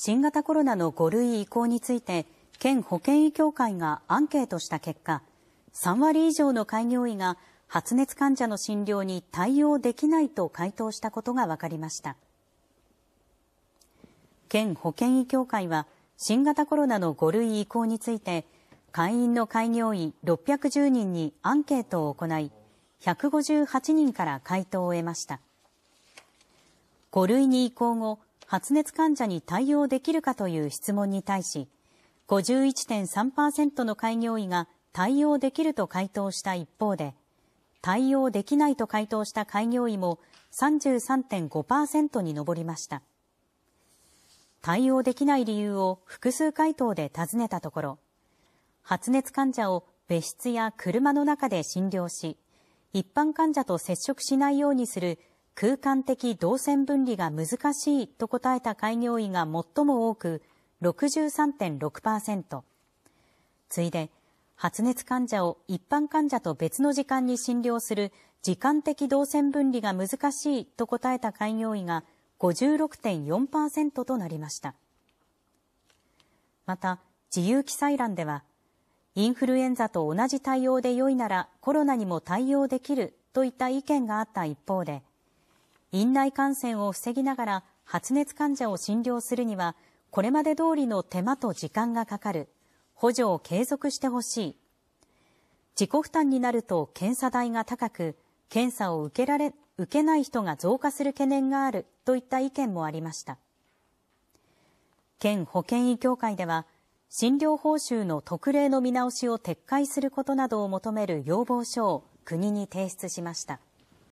新型コロナの5類移行について、県保健医協会がアンケートした結果、3割以上の開業医が発熱患者の診療に対応できないと回答したことが分かりました。県保健医協会は、新型コロナの5類移行について、会員の開業医610人にアンケートを行い、158人から回答を得ました。5類に移行後、発熱患者に対応できるかという質問に対し、51.3％の開業医が対応できると回答した一方で、対応できないと回答した開業医も33.5%に上りました。対応できない理由を複数回答で尋ねたところ、発熱患者を別室や車の中で診療し、一般患者と接触しないようにする空間的動線分離が難しいと答えた開業医が最も多く63.6%次いで発熱患者を一般患者と別の時間に診療する時間的動線分離が難しいと答えた開業医が56.4%となりましたまた自由記載欄ではインフルエンザと同じ対応で良いならコロナにも対応できるといった意見があった一方で院内感染を防ぎながら発熱患者を診療するには、これまで通りの手間と時間がかかる。補助を継続してほしい。自己負担になると検査代が高く、検査を受けられ、受けない人が増加する懸念があるといった意見もありました。県保健医協会では、診療報酬の特例の見直しを撤回することなどを求める要望書を国に提出しました。